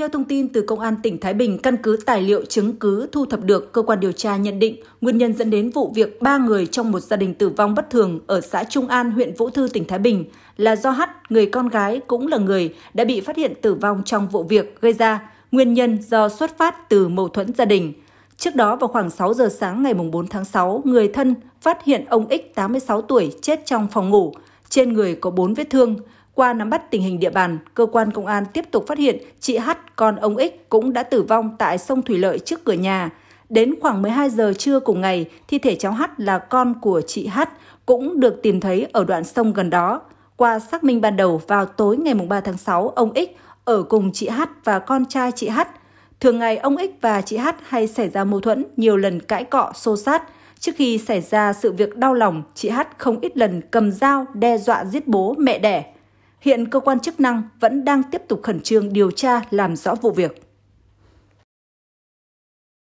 Theo thông tin từ Công an tỉnh Thái Bình, căn cứ tài liệu chứng cứ thu thập được, cơ quan điều tra nhận định nguyên nhân dẫn đến vụ việc 3 người trong một gia đình tử vong bất thường ở xã Trung An, huyện Vũ Thư, tỉnh Thái Bình là do H, người con gái cũng là người đã bị phát hiện tử vong trong vụ việc gây ra, nguyên nhân do xuất phát từ mâu thuẫn gia đình. Trước đó vào khoảng 6 giờ sáng ngày 4 tháng 6, người thân phát hiện ông X 86 tuổi chết trong phòng ngủ, trên người có 4 vết thương, qua nắm bắt tình hình địa bàn, cơ quan công an tiếp tục phát hiện chị H, con ông X cũng đã tử vong tại sông Thủy Lợi trước cửa nhà. Đến khoảng 12 giờ trưa cùng ngày, thi thể cháu H là con của chị H cũng được tìm thấy ở đoạn sông gần đó. Qua xác minh ban đầu vào tối ngày 3 tháng 6, ông X ở cùng chị H và con trai chị H. Thường ngày ông X và chị H hay xảy ra mâu thuẫn, nhiều lần cãi cọ, xô xát. Trước khi xảy ra sự việc đau lòng, chị H không ít lần cầm dao đe dọa giết bố, mẹ đẻ. Hiện cơ quan chức năng vẫn đang tiếp tục khẩn trương điều tra làm rõ vụ việc.